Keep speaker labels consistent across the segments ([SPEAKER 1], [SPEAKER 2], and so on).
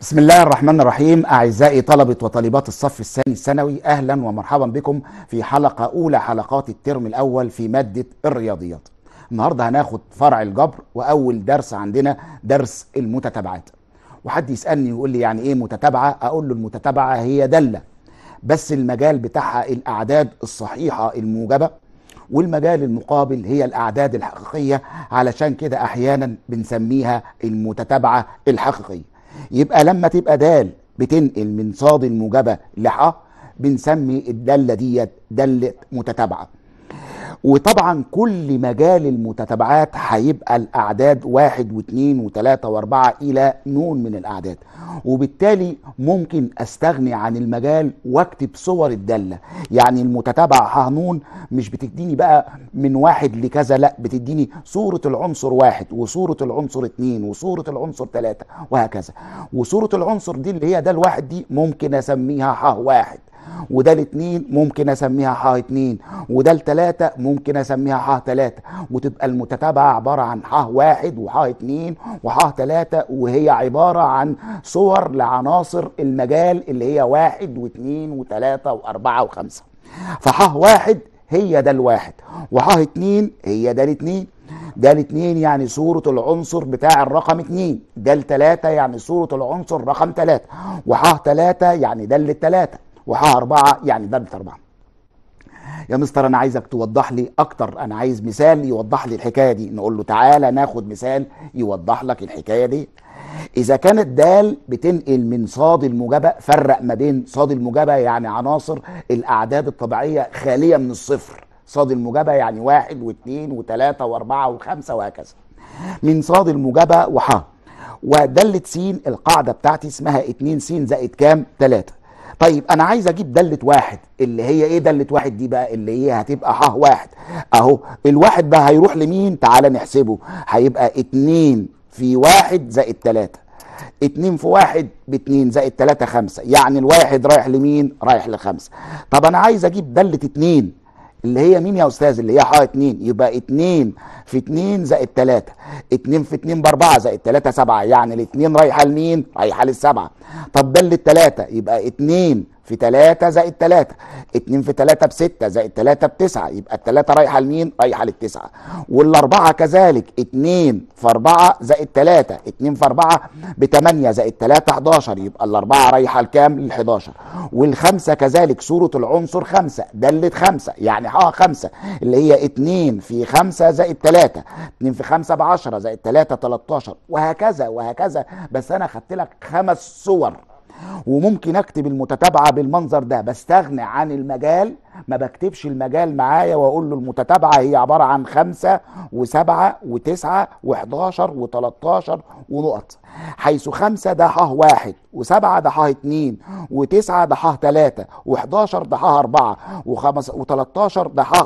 [SPEAKER 1] بسم الله الرحمن الرحيم أعزائي طلبة وطالبات الصف الثاني الثانوي أهلا ومرحبا بكم في حلقة أولى حلقات الترم الأول في مادة الرياضيات النهاردة هناخد فرع الجبر وأول درس عندنا درس المتتابعات وحد يسألني يقول لي يعني إيه متتابعة أقول له المتتابعة هي دالة بس المجال بتاعها الأعداد الصحيحة الموجبة والمجال المقابل هي الأعداد الحقيقية علشان كده أحيانا بنسميها المتتابعة الحقيقية يبقى لما تبقى دال بتنقل من صاد الموجبة لحا بنسمي الدالة ديت دالة متتابعة وطبعا كل مجال المتتابعات هيبقى الاعداد واحد واثنين وثلاثة واربعة الى نون من الاعداد وبالتالي ممكن استغني عن المجال واكتب صور الدالة يعني المتتابع هنون مش بتديني بقى من واحد لكذا لا بتديني صورة العنصر واحد وصورة العنصر اتنين وصورة العنصر ثلاثة وهكذا وصورة العنصر دي اللي هي ده الواحد دي ممكن اسميها ح واحد وده لاتنين ممكن اسميها ح اتنين وده التلاتة ممكن اسميها ح تلاته وتبقى المتتابعه عباره عن ح واحد وح اتنين وح تلاته وهي عباره عن صور لعناصر المجال اللي هي واحد واتنين وتلاته واربعه وخمسه فح واحد هي ده الواحد وح اتنين هي ده الاتنين ده لاتنين يعني صورة العنصر بتاع الرقم اتنين ده التلاتة يعني صورة العنصر رقم تلاتة وح تلاتة يعني ده التلاتة وحاء أربعة يعني ضربة أربعة يا مستر أنا عايزك توضح لي أكتر أنا عايز مثال يوضح لي الحكاية دي نقول له تعالى ناخد مثال يوضح لك الحكاية دي إذا كانت دال بتنقل من صاد المجابة فرق ما بين صاد المجابة يعني عناصر الأعداد الطبيعية خالية من الصفر صاد المجابة يعني واحد واثنين وثلاثة وأربعة وخمسة وهكذا من صاد المجابة وحاء ودالة سين القاعدة بتاعتي اسمها 2 س زائد كام؟ 3 طيب انا عايز اجيب داله واحد اللي هي ايه داله واحد دي بقى اللي هي هتبقى ح واحد اهو الواحد ده هيروح لمين تعال نحسبه هيبقى اتنين في واحد زائد تلاته اتنين في واحد باتنين زائد تلاته خمسه يعني الواحد رايح لمين رايح لخمسه طب انا عايز اجيب داله اتنين اللي هي ميم يا استاذ اللي هي ح 2 يبقى 2 في 2 زائد 3 2 في 2 ب 4 زائد 3 7 يعني الاتنين رايحه لمين؟ رايحه للسبعه طب ده اللي الثلاثه يبقى 2 في 3 زائد 3 2 في 3 ب 6 زائد 3 ب 9 يبقى ال 3 رايحه لمين؟ رايحه لل 9 والاربعه كذلك 2 في 4 زائد 3 2 في 4 ب 8 زائد 3 11 يبقى الاربعه رايحه لكام؟ لل 11 والخمسه كذلك صوره العنصر 5 دالة 5 يعني اه 5 اللي هي 2 في 5 زائد 3 2 في 5 ب 10 زائد 3 13 وهكذا وهكذا بس انا خدت لك خمس صور وممكن اكتب المتتابعه بالمنظر ده بستغنى عن المجال ما بكتبش المجال معايا واقول له المتتابعه هي عباره عن خمسه وسبعه وتسعه و11 و13 ونقط حيث خمسه ده ح واحد وسبعه ده ح اتنين وتسعه ده ح تلاته و11 ده ح اربعه و13 ده ح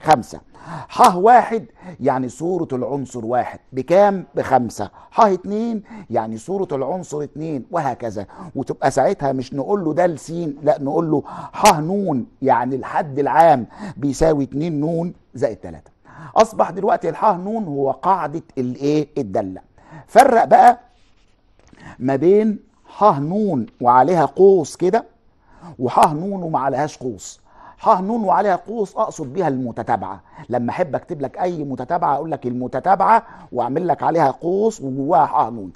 [SPEAKER 1] خمسه ح واحد يعني صورة العنصر واحد بكام؟ بخمسة ح اتنين يعني صورة العنصر اتنين وهكذا وتبقى ساعتها مش نقول له ده السين لا نقول له ح نون يعني الحد العام بيساوي اتنين نون زائد تلاتة اصبح دلوقتي الح نون هو قاعدة الايه الدالة فرق بقى ما بين ح نون وعليها قوس كده وح نون وما عليهاش قوس ح نون وعليها قوس اقصد بيها المتتابعه لما احب اكتب لك اي متتابعه اقول لك المتتابعه واعمل لك عليها قوس وجواها ح نون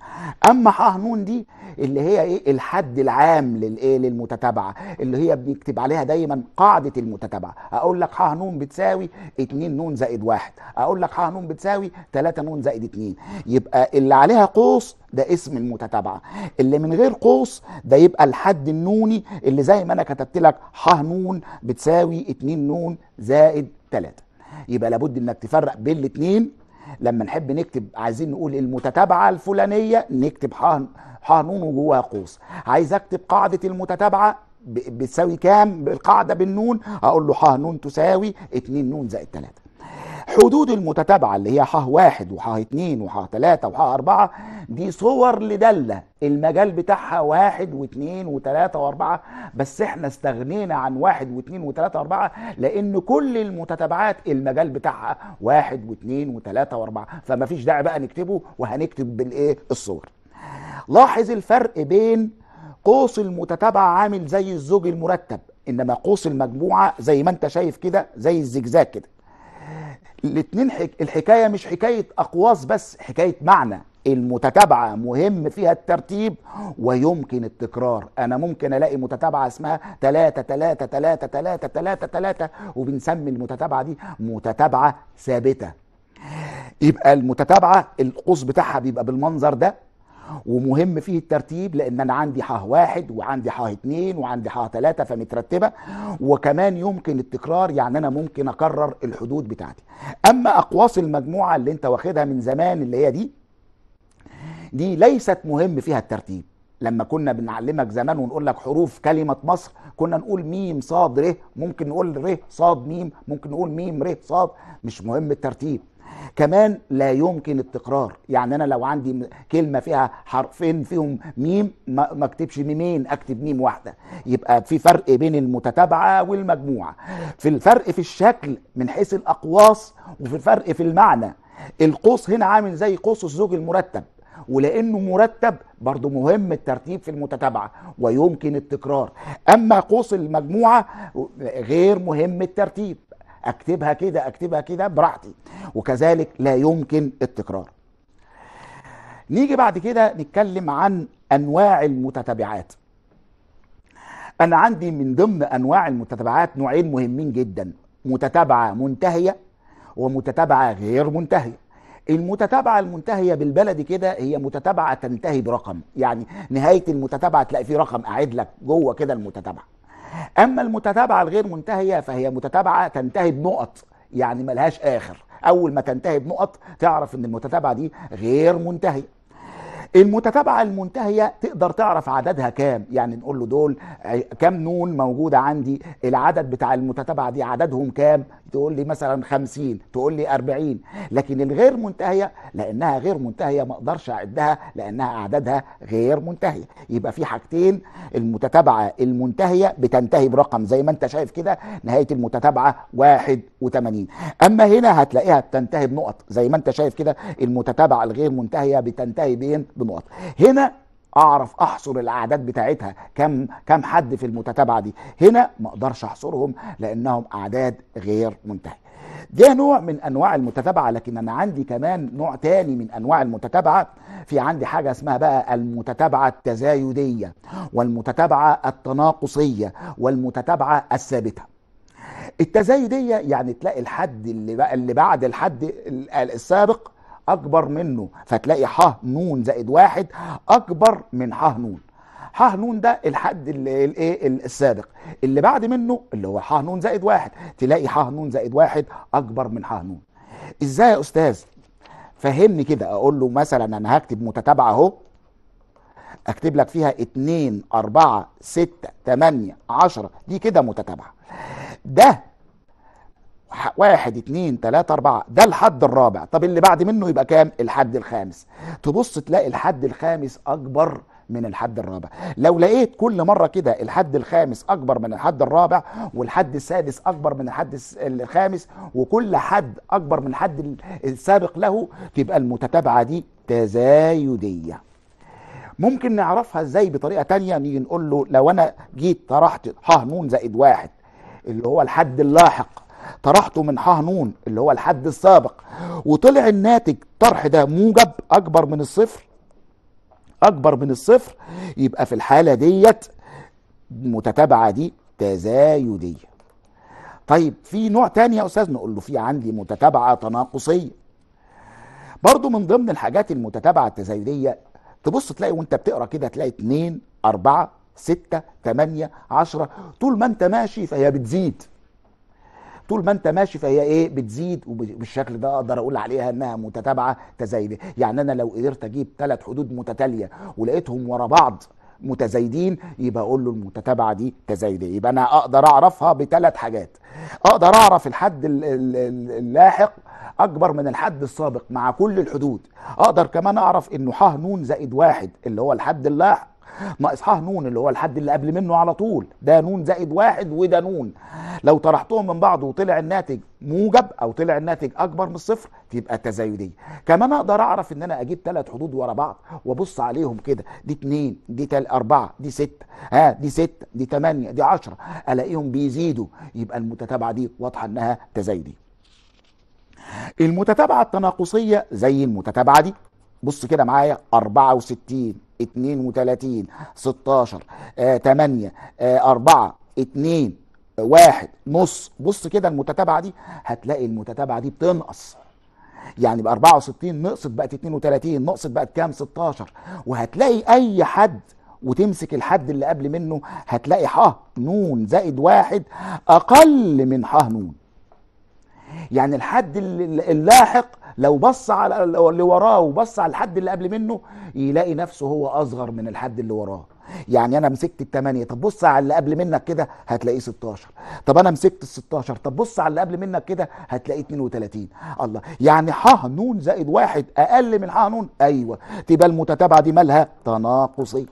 [SPEAKER 1] اما ح نون دي اللي هي ايه الحد العام للايه للمتتابعه اللي هي بنكتب عليها دايما قاعده المتتابعه اقول لك ح نون بتساوي 2 نون زائد 1 اقول لك ح نون بتساوي 3 نون زائد 2 يبقى اللي عليها قوس ده اسم المتتابعه اللي من غير قوس ده يبقى الحد النوني اللي زي ما انا كتبت لك ح نون بتساوي 2 نون زائد 3 يبقى لابد انك تفرق بين الاثنين لما نحب نكتب عايزين نقول المتتابعه الفلانيه نكتب ح ح نون وجواها قوس عايز اكتب قاعده المتتابعه بتساوي كام بالقاعده بالنون اقول له ح نون تساوي 2 نون زائد 3 حدود المتتابعة اللي هي ح واحد وح اتنين وح تلاتة وح أربعة دي صور لدالة المجال بتاعها واحد واثنين وثلاثة وأربعة بس احنا استغنينا عن واحد واثنين وثلاثة وأربعة لأن كل المتتابعات المجال بتاعها واحد واثنين وثلاثة وأربعة فما فيش داعي بقى نكتبه وهنكتب بالإيه الصور لاحظ الفرق بين قوس المتتابعة عامل زي الزوج المرتب إنما قوس المجموعة زي ما أنت شايف كده زي الزجزاج كده الاثنين حك... الحكايه مش حكايه اقواس بس حكايه معنى المتتابعه مهم فيها الترتيب ويمكن التكرار انا ممكن الاقي متتابعه اسمها 3 3 3 3 3 3 وبنسمي المتتابعه دي متتابعه ثابته يبقى المتتابعه القوس بتاعها بيبقى بالمنظر ده ومهم فيه الترتيب لان انا عندي حاه واحد وعندي حاه اتنين وعندي حاه تلاته فمترتبه وكمان يمكن التكرار يعني انا ممكن اكرر الحدود بتاعتي اما اقواس المجموعه اللي انت واخدها من زمان اللي هي دي دي ليست مهم فيها الترتيب لما كنا بنعلمك زمان ونقول لك حروف كلمة مصر كنا نقول ميم صاد ر ممكن نقول ر صاد ميم ممكن نقول ميم ر صاد مش مهم الترتيب كمان لا يمكن التكرار يعني انا لو عندي كلمه فيها حرفين فيهم ميم ما اكتبش ميمين اكتب ميم واحده يبقى في فرق بين المتتابعه والمجموعه في الفرق في الشكل من حيث الاقواس وفي الفرق في المعنى القوس هنا عامل زي قوس الزوج المرتب ولانه مرتب برضه مهم الترتيب في المتتابعه ويمكن التكرار اما قوس المجموعه غير مهم الترتيب اكتبها كده اكتبها كده براحتي وكذلك لا يمكن التكرار نيجي بعد كده نتكلم عن انواع المتتابعات انا عندي من ضمن انواع المتتابعات نوعين مهمين جدا متتابعه منتهيه ومتتابعه غير منتهيه المتتابعه المنتهيه بالبلدي كده هي متتابعه تنتهي برقم يعني نهايه المتتابعه تلاقي فيه رقم قاعد لك جوه كده المتتابعه أما المتتابعة الغير منتهية فهي متتابعة تنتهي بنقط يعني ملهاش آخر أول ما تنتهي بنقط تعرف إن المتتابعة دي غير منتهية المتتابعة المنتهية تقدر تعرف عددها كام يعني نقول له دول آه، كام نون موجودة عندي العدد بتاع المتتابعة دي عددهم كام تقول لي مثلا 50 تقول لي 40 لكن الغير منتهية لأنها غير منتهية ما أقدرش أعدها لأنها أعدادها غير منتهية يبقى في حاجتين المتتابعة المنتهية بتنتهي برقم زي ما أنت شايف كده نهاية المتتابعة 81 أما هنا هتلاقيها بتنتهي بنقط زي ما أنت شايف كده المتتابعة الغير منتهية بتنتهي بين نقط هنا اعرف احصر الاعداد بتاعتها كم كم حد في المتتابعه دي هنا ما اقدرش احصرهم لانهم اعداد غير منتهيه ده نوع من انواع المتتابعه لكن انا عندي كمان نوع تاني من انواع المتتابعه في عندي حاجه اسمها بقى المتتابعه التزايديه والمتتابعه التناقصيه والمتتابعه الثابته التزايديه يعني تلاقي الحد اللي بقى اللي بعد الحد السابق اكبر منه فتلاقي ح نون زائد واحد اكبر من ح نون ح نون ده الحد الايه السابق اللي بعد منه اللي هو ح نون زائد واحد تلاقي ح نون زائد واحد اكبر من ح نون ازاي يا استاذ فهمني كده اقول له مثلا انا هكتب متتابعه اهو اكتب لك فيها 2 4 6 8 10 دي كده متتابعه ده واحد اتنين تلاتة اربعة ده الحد الرابع طب اللي بعد منه يبقى كام الحد الخامس تبص تلاقي الحد الخامس اكبر من الحد الرابع لو لقيت كل مرة كده الحد الخامس أكبر من الحد الرابع والحد السادس أكبر من الحد الخامس وكل حد أكبر من الحد السابق له تبقى المتتابعة دي تزايدية ممكن نعرفها ازاي بطريقة تانية نيجي نقول له لو أنا جيت طرحت ح ن زائد واحد اللي هو الحد اللاحق طرحته من حهنون نون اللي هو الحد السابق وطلع الناتج طرح ده موجب اكبر من الصفر اكبر من الصفر يبقى في الحاله ديت المتتابعه دي تزايديه طيب في نوع تاني يا استاذ نقول له في عندي متتابعه تناقصيه برضو من ضمن الحاجات المتتابعه التزايديه تبص تلاقي وانت بتقرا كده تلاقي 2 4 6 8 10 طول ما انت ماشي فهي بتزيد طول ما انت ماشي فهي ايه بتزيد وبالشكل ده اقدر اقول عليها انها متتابعه تزايده يعني انا لو قدرت اجيب ثلاث حدود متتاليه ولقيتهم ورا بعض متزايدين يبقى اقول له المتتابعه دي تزايديه يبقى انا اقدر اعرفها بثلاث حاجات اقدر اعرف الحد اللاحق اكبر من الحد السابق مع كل الحدود اقدر كمان اعرف انه ح ن زائد واحد اللي هو الحد اللاحق ناقصها نون اللي هو الحد اللي قبل منه على طول ده نون زائد واحد وده نون لو طرحتهم من بعض وطلع الناتج موجب او طلع الناتج اكبر من الصفر تبقى تزايديه كمان اقدر اعرف ان انا اجيب ثلاث حدود ورا بعض وابص عليهم كده دي اتنين دي تل اربعه دي سته ها دي سته دي تمانيه دي عشره الاقيهم بيزيدوا يبقى المتتابعه دي واضحه انها تزايديه المتتابعة التناقصية زي المتتابعة دي بص كده معايا 64 32 16 8 4 2 1 نص بص كده المتتابعه دي هتلاقي المتتابعه دي بتنقص يعني ب 64 نقصت بقت 32 نقصت بقت كام 16 وهتلاقي اي حد وتمسك الحد اللي قبل منه هتلاقي ح نون زائد واحد اقل من ح نون يعني الحد اللاحق لو بص على اللي وراه وبص على الحد اللي قبل منه يلاقي نفسه هو اصغر من الحد اللي وراه يعني انا مسكت الثمانية طب بص على اللي قبل منك كده هتلاقيه 16 طب انا مسكت ال 16 طب بص على اللي قبل منك كده هتلاقيه 32 الله يعني ح نون زائد واحد اقل من ح نون ايوه تبقى المتتابعه دي مالها تناقصي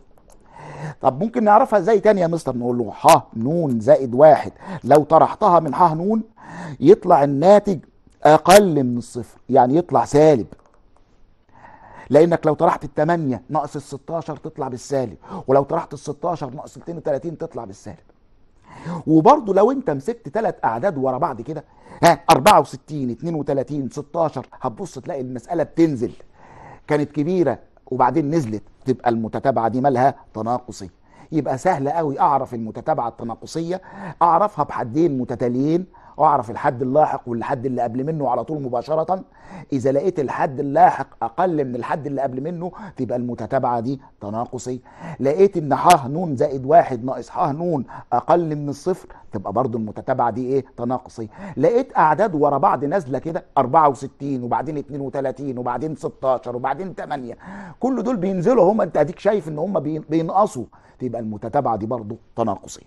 [SPEAKER 1] طب ممكن نعرفها ازاي تاني يا مستر نقول له ح نون زائد واحد لو طرحتها من ح نون يطلع الناتج اقل من الصفر يعني يطلع سالب لانك لو طرحت ال 8 ناقص ال 16 تطلع بالسالب ولو طرحت ال 16 ناقص 32 تطلع بالسالب وبرضه لو انت مسكت ثلاث اعداد ورا بعض كده ها 64 32 16 هتبص تلاقي المساله بتنزل كانت كبيره وبعدين نزلت تبقى المتتابعه دي مالها تناقصي يبقى سهل قوي اعرف المتتابعه التناقصيه اعرفها بحدين متتاليين اعرف الحد اللاحق والحد اللي قبل منه على طول مباشره اذا لقيت الحد اللاحق اقل من الحد اللي قبل منه تبقى المتتابعه دي تناقصي لقيت ان ح ن زائد واحد ناقص ح ن اقل من الصفر تبقى برضو المتتابعه دي ايه تناقصي لقيت اعداد ورا بعض نازله كده 64 وبعدين 32 وبعدين 16 وبعدين 8 كل دول بينزلوا هما انت اديك شايف ان هما بينقصوا تبقى المتتابعه دي برضو تناقصي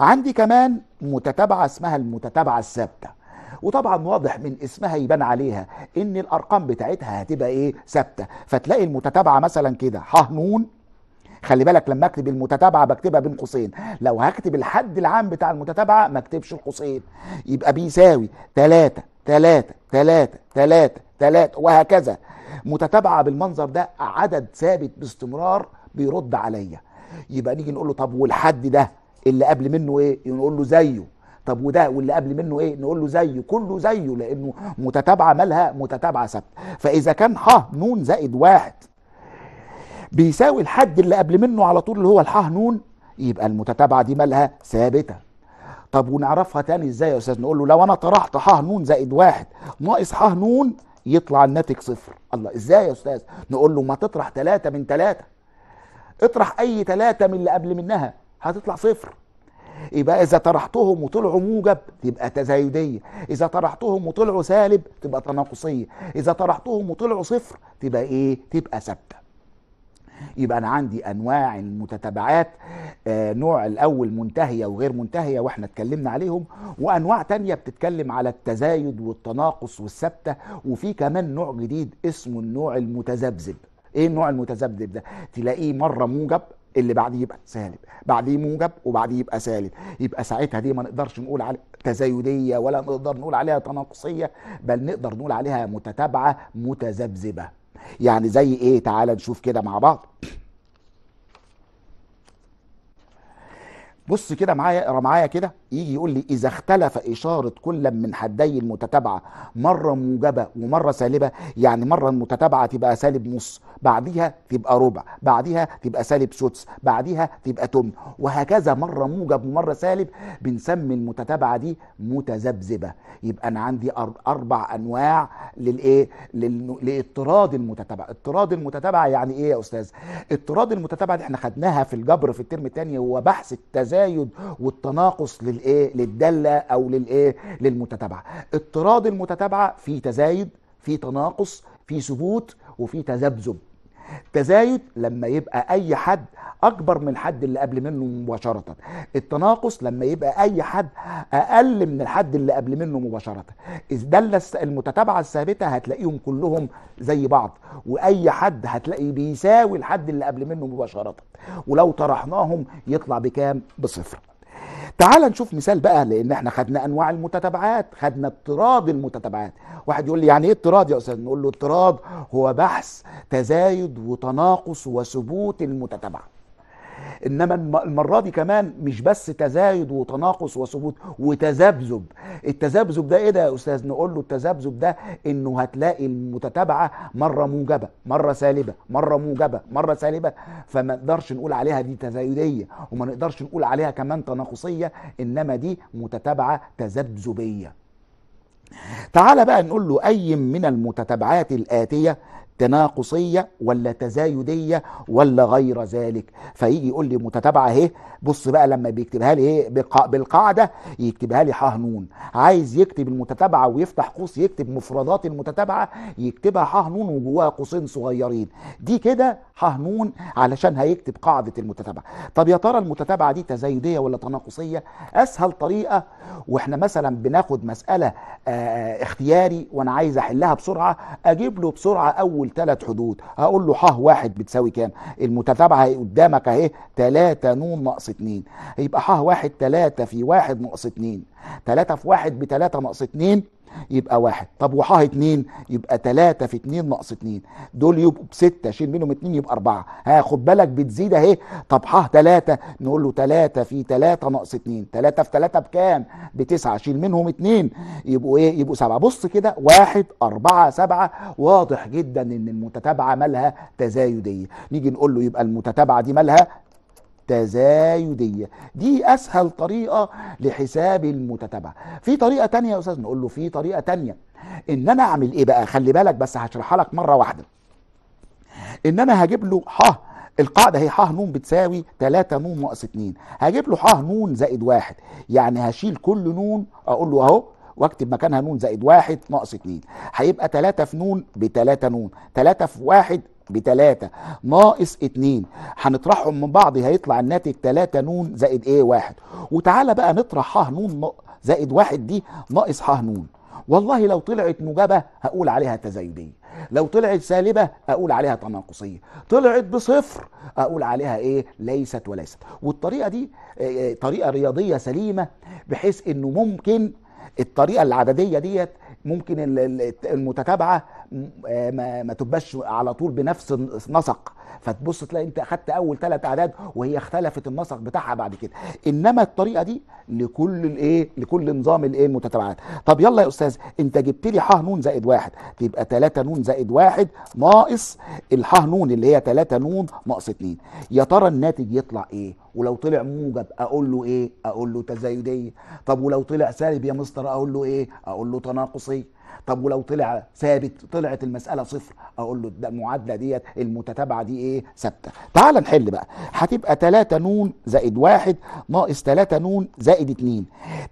[SPEAKER 1] عندي كمان متتابعة اسمها المتتابعة الثابتة وطبعا واضح من اسمها يبان عليها ان الارقام بتاعتها هتبقى ايه ثابته فتلاقي المتتابعه مثلا كده ح نون خلي بالك لما اكتب المتتابعه بكتبها بين قوسين لو هكتب الحد العام بتاع المتتابعه ما اكتبش القوسين يبقى بيساوي 3 3 3 3 3 وهكذا متتابعه بالمنظر ده عدد ثابت باستمرار بيرد عليا يبقى نيجي نقول له طب والحد ده اللي قبل منه ايه نقول له زيه طب وده واللي قبل منه ايه نقول له زيه كله زيه لانه متتابعه مالها متتابعه ثابته فاذا كان ح نون زائد واحد بيساوي الحد اللي قبل منه على طول اللي هو الح نون يبقى المتتابعه دي مالها ثابته طب ونعرفها تاني ازاي يا استاذ نقول له لو انا طرحت ح نون زائد واحد ناقص ح نون يطلع الناتج صفر الله ازاي يا استاذ نقول له ما تطرح ثلاثة من ثلاثة اطرح اي ثلاثة من اللي قبل منها هتطلع صفر يبقى اذا طرحتهم وطلعوا موجب تبقى تزايديه اذا طرحتهم وطلعوا سالب تبقى تناقصيه اذا طرحتهم وطلعوا صفر تبقى ايه تبقى ثابته يبقى انا عندي انواع المتتابعات آه نوع الاول منتهيه وغير منتهيه واحنا اتكلمنا عليهم وانواع تانية بتتكلم على التزايد والتناقص والثابته وفي كمان نوع جديد اسمه النوع المتذبذب ايه النوع المتذبذب ده تلاقيه مره موجب اللي بعديه يبقى سالب بعديه موجب وبعديه يبقى سالب يبقى ساعتها دي ما نقدرش نقول عليها تزايديه ولا نقدر نقول عليها تناقصيه بل نقدر نقول عليها متتابعه متذبذبه يعني زي ايه تعالى نشوف كده مع بعض بص كده معايا اقرا معايا كده يجي يقول لي اذا اختلف اشاره كل من حدي المتتابعه مره موجبه ومره سالبه يعني مره المتتابعه تبقى سالب نص بعديها تبقى ربع بعديها تبقى سالب سدس بعديها تبقى تمن وهكذا مره موجب ومره سالب بنسمي المتتابعه دي متذبذبه يبقى انا عندي اربع انواع للايه لاضطراد المتتابعه اضطراد المتتابعه يعني ايه يا استاذ اضطراد المتتابعه دي احنا خدناها في الجبر في الترم الثاني هو بحث التزايد والتناقص لل للايه للداله او للايه للمتتابعه اضطراد المتتابعه في تزايد في تناقص في ثبوت وفي تذبذب تزايد لما يبقى اي حد اكبر من الحد اللي قبل منه مباشره التناقص لما يبقى اي حد اقل من الحد اللي قبل منه مباشره الداله المتتابعه الثابته هتلاقيهم كلهم زي بعض واي حد هتلاقي بيساوي الحد اللي قبل منه مباشره ولو طرحناهم يطلع بكام بصفر تعال نشوف مثال بقى لان احنا خدنا انواع المتتابعات خدنا اضطراد المتتابعات واحد يقول لي يعني ايه اضطراد يا استاذ نقول له اضطراد هو بحث تزايد وتناقص وثبوت المتتابعه انما المره دي كمان مش بس تزايد وتناقص وثبوت وتذبذب التذبذب ده ايه ده يا استاذ نقول له التذبذب ده انه هتلاقي المتتابعه مره موجبه مره سالبه مره موجبه مره سالبه فما نقدرش نقول عليها دي تزايديه وما نقدرش نقول عليها كمان تناقصيه انما دي متتابعه تذبذبيه تعال بقى نقول له أي من المتتابعات الآتية تناقصيه ولا تزايديه ولا غير ذلك فيجي يقول لي متتابعه اهي بص بقى لما بيكتبها لي ايه بالقاعده يكتبها لي ح نون عايز يكتب المتتابعه ويفتح قوس يكتب مفردات المتتابعه يكتبها ح نون وجواها قوسين صغيرين دي كده ح نون علشان هيكتب قاعده المتتابعه طب يا ترى المتتابعه دي تزايديه ولا تناقصيه اسهل طريقه واحنا مثلا بناخد مساله اختياري وانا عايز احلها بسرعه اجيب له بسرعه اول هيقول ثلاث حدود هقول له ح واحد بتساوي كام المتتابعة قدامك اهي تلاتة نون ناقص اتنين يبقى ح واحد تلاتة في واحد ناقص اتنين تلاتة في واحد بتلاتة ناقص اتنين يبقى واحد طب وحاها اتنين يبقى تلاتة في اتنين ناقص اتنين دول يبقوا بستة شيل منهم اتنين يبقى اربعة ها خد بالك بتزيد اهي طب حاه تلاتة نقول له تلاتة في تلاتة ناقص اتنين تلاتة في تلاتة بكام بتسعة شيل منهم اتنين يبقوا ايه يبقوا سبعة بص كده واحد اربعة سبعة واضح جدا ان المتتابعة مالها تزايدية نيجي نقول له يبقى المتتابعة دي مالها تزايدية دي أسهل طريقة لحساب المتتبع في طريقة تانية يا أستاذ نقول له في طريقة تانية إن أنا أعمل إيه بقى خلي بالك بس هشرحها لك مرة واحدة إن أنا هجيب له ح القاعدة هي ح نون بتساوي 3 نون ناقص 2 هجيب له ح نون زائد واحد يعني هشيل كل نون أقول له أهو واكتب مكانها نون زائد واحد ناقص اتنين هيبقى تلاتة في نون بتلاتة نون تلاتة في واحد بتلاتة ناقص اتنين هنطرحهم من بعض هيطلع الناتج تلاتة نون زائد ايه واحد وتعالى بقى نطرح ح نون زائد واحد دي ناقص ح نون والله لو طلعت موجبة هقول عليها تزايدية لو طلعت سالبة أقول عليها تناقصية طلعت بصفر أقول عليها إيه ليست وليست والطريقة دي آه، آه، طريقة رياضية سليمة بحيث إنه ممكن الطريقه العدديه ديت ممكن المتتابعه آه، ما تبقاش على طول بنفس النسق فتبص تلاقي انت اخدت اول ثلاث اعداد وهي اختلفت النسق بتاعها بعد كده انما الطريقه دي لكل الايه لكل نظام الايه المتتابعات طب يلا يا استاذ انت جبت لي ح نون زائد واحد تبقى 3 نون زائد واحد ناقص الح نون اللي هي 3 نون ناقص 2 يا ترى الناتج يطلع ايه ولو طلع موجب اقول له ايه اقول له تزايديه طب ولو طلع سالب يا مستر اقول له ايه اقول له تناقصيه طب ولو طلع ثابت طلعت المساله صفر اقول له ده المعادله ديت المتتابعه دي ايه ثابته تعال نحل بقى هتبقى 3 نون زائد 1 ناقص 3 نون زائد 2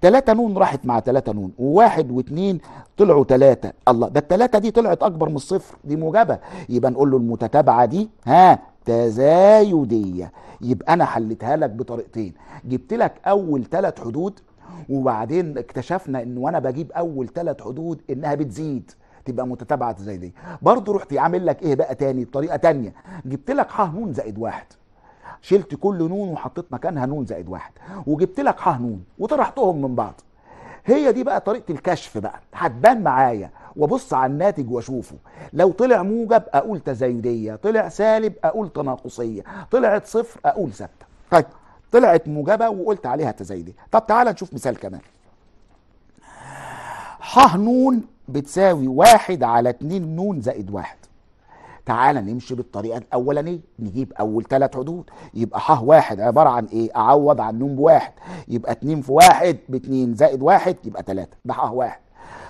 [SPEAKER 1] 3 نون راحت مع 3 نون و1 و2 طلعوا 3 الله ده الثلاثه دي طلعت اكبر من الصفر دي موجبه يبقى نقول له المتتابعه دي ها تزايديه يبقى انا حليتها لك بطريقتين جبت لك اول ثلاث حدود وبعدين اكتشفنا ان وانا بجيب اول ثلاث حدود انها بتزيد تبقى متتابعه زي دي برضه رحت عامل لك ايه بقى تاني بطريقه تانية جبت لك ح نون زائد واحد شلت كل نون وحطيت مكانها نون زائد واحد وجبت لك ح نون وطرحتهم من بعض هي دي بقى طريقه الكشف بقى هتبان معايا وابص على الناتج واشوفه لو طلع موجب اقول تزايديه طلع سالب اقول تناقصيه طلعت صفر اقول ثابته طيب طلعت موجبه وقلت عليها تزايدي طب تعالى نشوف مثال كمان ح نون بتساوي واحد على اتنين نون زائد واحد تعالى نمشي بالطريقه الاولانيه نجيب اول ثلاث حدود يبقى ح واحد عباره عن ايه اعوض عن نون بواحد يبقى اتنين في واحد باتنين زائد واحد يبقى ثلاثة ده ح واحد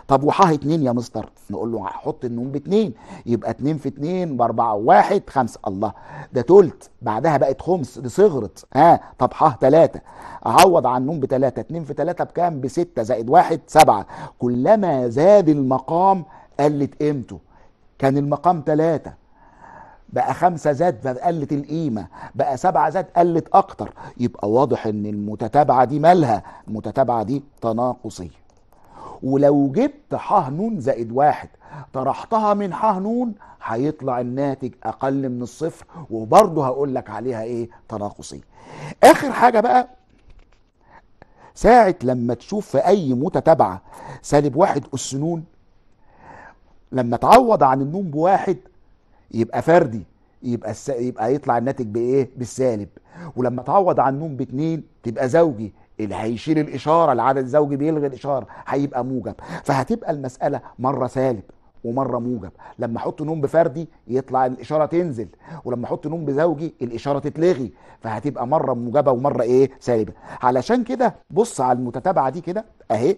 [SPEAKER 1] طب وحاه اتنين يا مستر نقول له هحط النون باتنين يبقى اتنين في اتنين باربعه واحد خمسه الله ده تلت بعدها بقت خمس دي صغرت ها آه. طب حاه تلاته اعوض عن النون بتلاته اتنين في تلاته بكام بسته زائد واحد سبعه كلما زاد المقام قلت قيمته كان المقام تلاته بقى خمسة زاد فقلت القيمة بقى سبعة زاد قلت أكتر يبقى واضح إن المتتابعة دي مالها المتتابعة دي تناقصية ولو جبت ح ن زائد واحد طرحتها من ح ن هيطلع الناتج اقل من الصفر وبرضه هقول لك عليها ايه تناقصي اخر حاجه بقى ساعة لما تشوف في أي متتابعة سالب واحد أس نون لما تعوض عن النون بواحد يبقى فردي يبقى الس... يبقى يطلع الناتج بايه؟ بالسالب ولما تعوض عن النون باتنين تبقى زوجي اللي هيشيل الاشاره العدد زوجي بيلغي الاشاره هيبقى موجب فهتبقى المساله مره سالب ومره موجب لما احط نوم بفردي يطلع الاشاره تنزل ولما احط نوم بزوجي الاشاره تتلغي فهتبقى مره موجبه ومره ايه سالبه علشان كده بص على المتتابعه دي كده اهي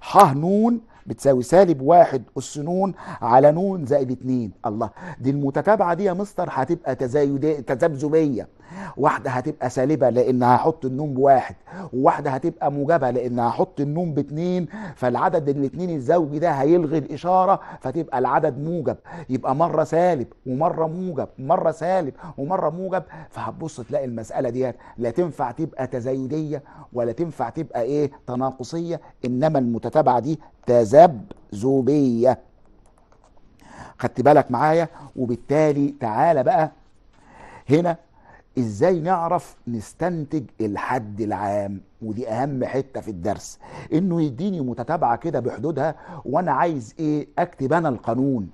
[SPEAKER 1] ح نون بتساوي سالب واحد أس نون على نون زائد اتنين الله دي المتتابعة دي يا مستر هتبقى تزايدية تذبذبية واحدة هتبقى سالبة لأن هحط النون بواحد وواحدة هتبقى موجبة لأن هحط النون باتنين فالعدد الاتنين الزوجي ده هيلغي الإشارة فتبقى العدد موجب يبقى مرة سالب ومرة موجب مرة سالب ومرة موجب فهتبص تلاقي المسألة ديت لا تنفع تبقى تزايدية ولا تنفع تبقى إيه تناقصية إنما المتتابعة دي تزايدية الذبذبيه خدت بالك معايا وبالتالي تعالى بقى هنا ازاي نعرف نستنتج الحد العام ودي اهم حته في الدرس انه يديني متتابعه كده بحدودها وانا عايز ايه اكتب انا القانون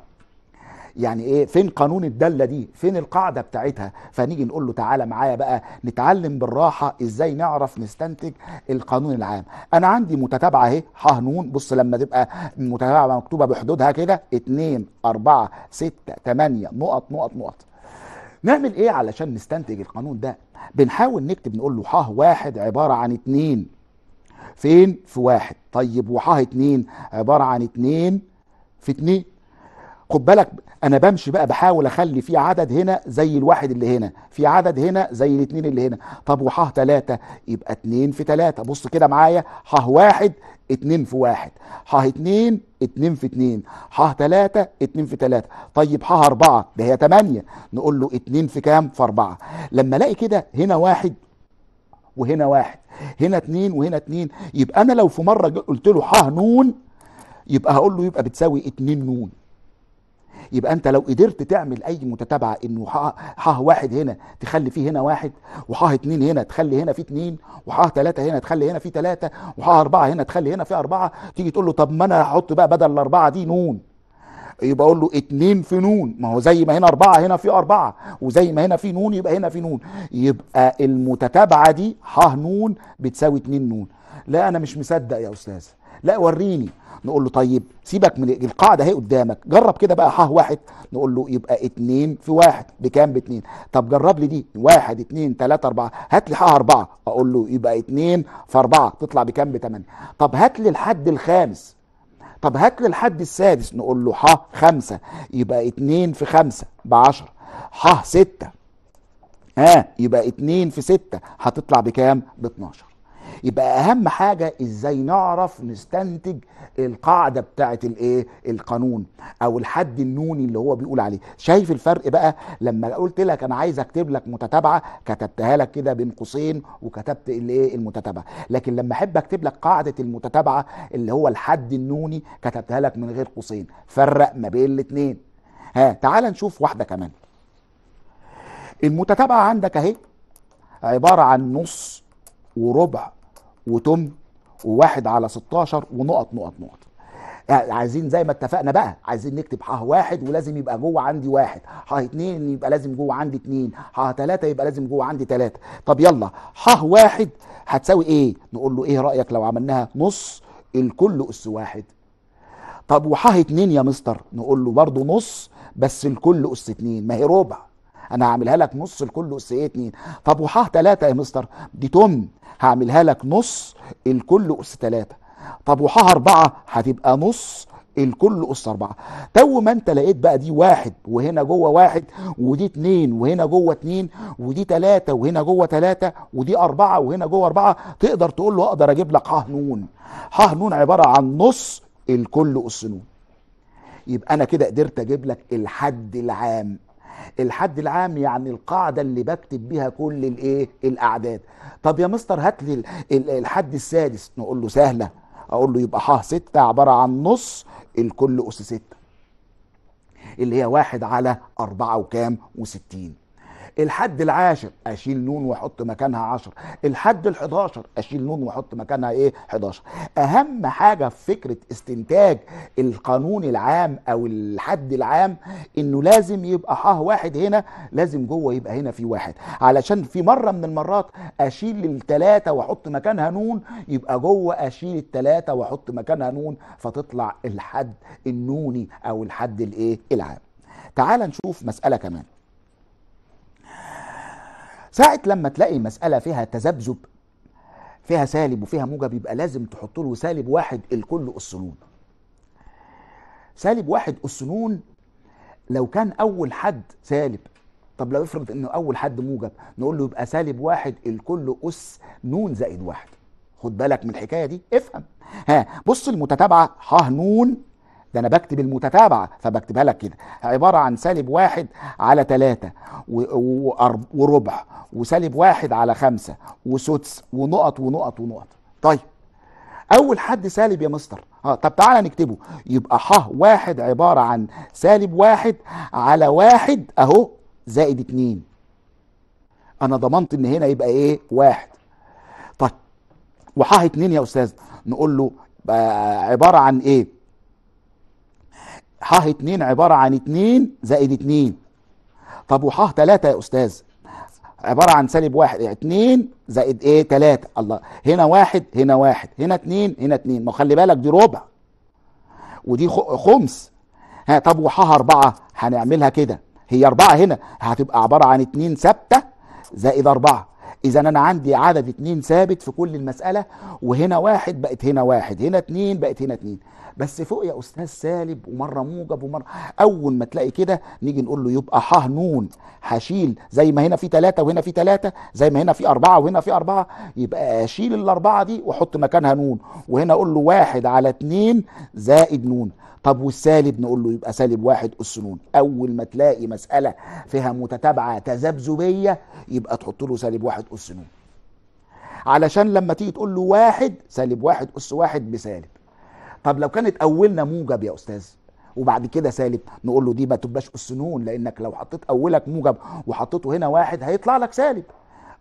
[SPEAKER 1] يعني ايه فين قانون الداله دي فين القاعده بتاعتها فنيجي نقول له تعالى معايا بقى نتعلم بالراحه ازاي نعرف نستنتج القانون العام انا عندي متتابعه اهي ح نون بص لما تبقى متتابعه مكتوبه بحدودها كده 2 4 6 8 نقط نقط نقط نعمل ايه علشان نستنتج القانون ده بنحاول نكتب نقول له ح واحد عباره عن 2 فين في واحد طيب وح اتنين عبارة عن اتنين في اتنين خد بالك انا بمشي بقى بحاول اخلي في عدد هنا زي الواحد اللي هنا في عدد هنا زي الاثنين اللي هنا طب وح ثلاثة يبقى اثنين في ثلاثة بص كده معايا ح واحد اتنين في واحد ح اتنين اتنين في اتنين ح تلاتة اتنين في تلاتة طيب ح اربعة ده هي تمانية نقول له اتنين في كام في اربعة لما الاقي كده هنا واحد وهنا واحد هنا اتنين وهنا اتنين يبقى انا لو في مرة قلت له ح نون يبقى هقول له يبقى بتساوي اتنين نون يبقى انت لو قدرت تعمل اي متتابعه انه ح ح واحد هنا تخلي فيه هنا واحد وح اتنين هنا تخلي هنا فيه اتنين وح تلاته هنا تخلي هنا فيه تلاته وح اربعه هنا تخلي هنا فيه اربعه تيجي تقول له طب ما انا هحط بقى بدل الاربعه دي نون يبقى اقول له اتنين في نون ما هو زي ما هنا اربعه هنا في اربعه وزي ما هنا في نون يبقى هنا في نون يبقى المتتابعه دي ح نون بتساوي اتنين نون لا انا مش مصدق يا استاذ لا وريني نقول له طيب سيبك من القاعده اهي قدامك جرب كده بقى ها واحد نقول له يبقى اتنين في واحد بكام باتنين طب جرب لي دي واحد اتنين تلاته اربعه هات لي حاها اربعه اقول له يبقى اتنين في اربعه تطلع بكام بتمانيه طب هات لي الحد الخامس طب هات لي الحد السادس نقول له ح خمسة يبقى اتنين في خمسة بعشرة ح ستة ها يبقى اتنين في ستة هتطلع بكام باتناشر يبقى اهم حاجه ازاي نعرف نستنتج القاعده بتاعه الايه القانون او الحد النوني اللي هو بيقول عليه شايف الفرق بقى لما قلت لك انا عايز اكتب لك متتابعه كتبتها لك كده بين قوسين وكتبت الايه المتتابعه لكن لما احب اكتب لك قاعده المتتابعه اللي هو الحد النوني كتبتها لك من غير قوسين فرق ما بين الاثنين ها تعال نشوف واحده كمان المتتابعه عندك اهي عباره عن نص وربع وتم وواحد على 16 ونقط نقط نقط يعني عايزين زي ما اتفقنا بقى عايزين نكتب ح واحد ولازم يبقى جوه عندي واحد ح اتنين يبقى لازم جوه عندي اتنين ح تلاتة يبقى لازم جوه عندي تلاتة طب يلا ح واحد هتساوي ايه نقول له ايه رأيك لو عملناها نص الكل اس واحد طب وح اتنين يا مستر نقول له برضه نص بس الكل اس اتنين ما هي ربع انا هعملها لك نص الكل اس ايه 2 طب وح 3 يا مستر دي تم هعملها لك نص الكل اس 3 طب وح 4 هتبقى نص الكل اس 4 تو ما انت لقيت بقى دي واحد وهنا جوه واحد ودي اتنين وهنا جوه اتنين ودي تلاته وهنا جوه تلاته ودي اربعه وهنا جوه اربعه تقدر تقول له اقدر اجيب لك ح نون ح نون عباره عن نص الكل اس نون يبقى انا كده قدرت اجيب لك الحد العام الحد العام يعني القاعده اللي بكتب بيها كل الايه الاعداد طب يا مستر هات لي الحد السادس نقول له سهله اقول له يبقى ح 6 عباره عن نص الكل اس 6 اللي هي واحد على أربعة وكام وستين الحد العاشر اشيل نون واحط مكانها 10 الحد ال11 اشيل نون واحط مكانها ايه 11 اهم حاجه في فكره استنتاج القانون العام او الحد العام انه لازم يبقى ح واحد هنا لازم جوه يبقى هنا في واحد علشان في مره من المرات اشيل الثلاثه واحط مكانها نون يبقى جوه اشيل الثلاثه واحط مكانها نون فتطلع الحد النوني او الحد الايه العام تعال نشوف مساله كمان ساعة لما تلاقي مسألة فيها تذبذب فيها سالب وفيها موجب يبقى لازم تحط له سالب واحد الكل أسنون سالب واحد أسنون لو كان أول حد سالب طب لو افرض انه اول حد موجب نقول له يبقى سالب واحد الكل اس نون زائد واحد خد بالك من الحكايه دي افهم ها بص المتتابعه ح نون ده انا بكتب المتتابعه فبكتبها لك كده عباره عن سالب واحد على ثلاثة وربع وسالب واحد على خمسة وسدس ونقط ونقط ونقط طيب اول حد سالب يا مستر اه طب تعالى نكتبه يبقى ح واحد عباره عن سالب واحد على واحد اهو زائد اتنين انا ضمنت ان هنا يبقى ايه واحد طيب وح اتنين يا استاذ نقول له آه، عباره عن ايه ح 2 عبارة عن 2 زائد 2 طب وح 3 يا أستاذ عبارة عن سالب واحد 2 زائد ايه 3 الله هنا واحد هنا واحد هنا 2 هنا 2 ما خلي بالك دي ربع ودي خمس ها طب وح 4 هنعملها كده هي 4 هنا هتبقى عبارة عن 2 ثابتة زائد 4 اذا انا عندي عدد اتنين ثابت في كل المساله وهنا واحد بقت هنا واحد هنا اتنين بقت هنا اتنين بس فوق يا استاذ سالب ومره موجب ومره اول ما تلاقي كده نيجي نقول له يبقى ح نون هشيل زي ما هنا في ثلاثة وهنا في ثلاثة زي ما هنا في أربعة وهنا في أربعة يبقى أشيل الأربعة دي وأحط مكانها نون وهنا أقول له واحد على اتنين زائد نون طب والسالب نقول له يبقى سالب واحد أس نون أول ما تلاقي مسألة فيها متتابعة تذبذبية يبقى تحط له سالب واحد أس نون علشان لما تيجي تقول له واحد سالب واحد أس واحد بسالب طب لو كانت أولنا موجب يا أستاذ وبعد كده سالب نقول له دي ما تبقاش أس نون لأنك لو حطيت أولك موجب وحطيته هنا واحد هيطلع لك سالب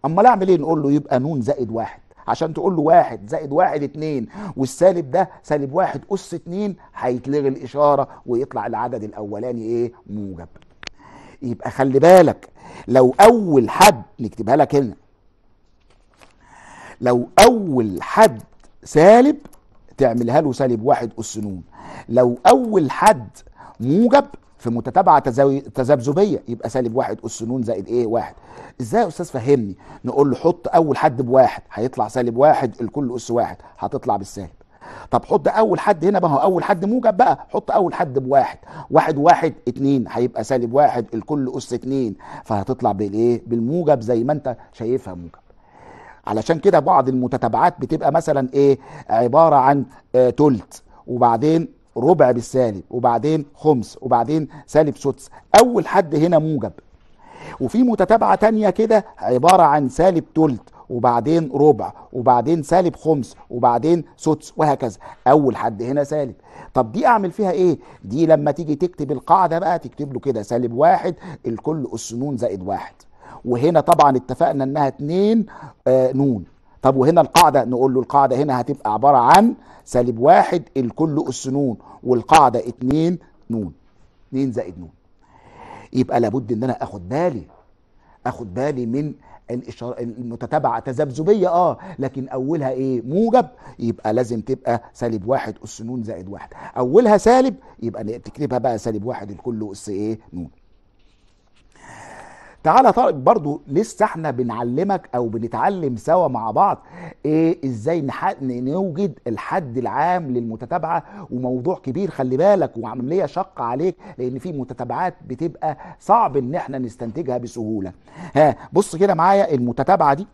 [SPEAKER 1] أما أعمل إيه نقول له يبقى نون زائد واحد عشان تقول له واحد زائد واحد اتنين والسالب ده سالب واحد أس اتنين هيتلغي الإشارة ويطلع العدد الأولاني إيه موجب يبقى خلي بالك لو أول حد نكتبها لك هنا لو أول حد سالب تعملها له سالب واحد أس نون لو أول حد موجب في متتابعه تزاوي تذبذبيه يبقى سالب واحد اس ن زائد ايه واحد ازاي يا استاذ فهمني نقول له حط اول حد بواحد هيطلع سالب واحد الكل اس واحد هتطلع بالسالب طب حط اول حد هنا بقى هو اول حد موجب بقى حط اول حد بواحد واحد واحد اتنين هيبقى سالب واحد الكل اس اتنين فهتطلع بالايه بالموجب زي ما انت شايفها موجب علشان كده بعض المتتابعات بتبقى مثلا ايه عباره عن آه، تلت وبعدين ربع بالسالب وبعدين خمس وبعدين سالب سدس اول حد هنا موجب وفي متتابعه تانية كده عباره عن سالب تلت وبعدين ربع وبعدين سالب خمس وبعدين سدس وهكذا اول حد هنا سالب طب دي اعمل فيها ايه دي لما تيجي تكتب القاعده بقى تكتب له كده سالب واحد الكل اس نون زائد واحد وهنا طبعا اتفقنا انها اتنين آه نون طب وهنا القاعده نقول له القاعده هنا هتبقى عباره عن سالب واحد الكل اس نون والقاعده اتنين نون اتنين زائد نون يبقى لابد ان انا اخد بالي اخد بالي من الاشاره المتتابعه تذبذبيه اه لكن اولها ايه موجب يبقى لازم تبقى سالب واحد اس نون زائد واحد اولها سالب يبقى تكتبها بقى سالب واحد الكل اس ايه نون تعالى طارق برضو لسه احنا بنعلمك او بنتعلم سوا مع بعض ايه ازاي نوجد الحد العام للمتتابعه وموضوع كبير خلي بالك وعمليه شاقه عليك لان في متتابعات بتبقى صعب ان احنا نستنتجها بسهوله ها بص كده معايا المتتابعه دي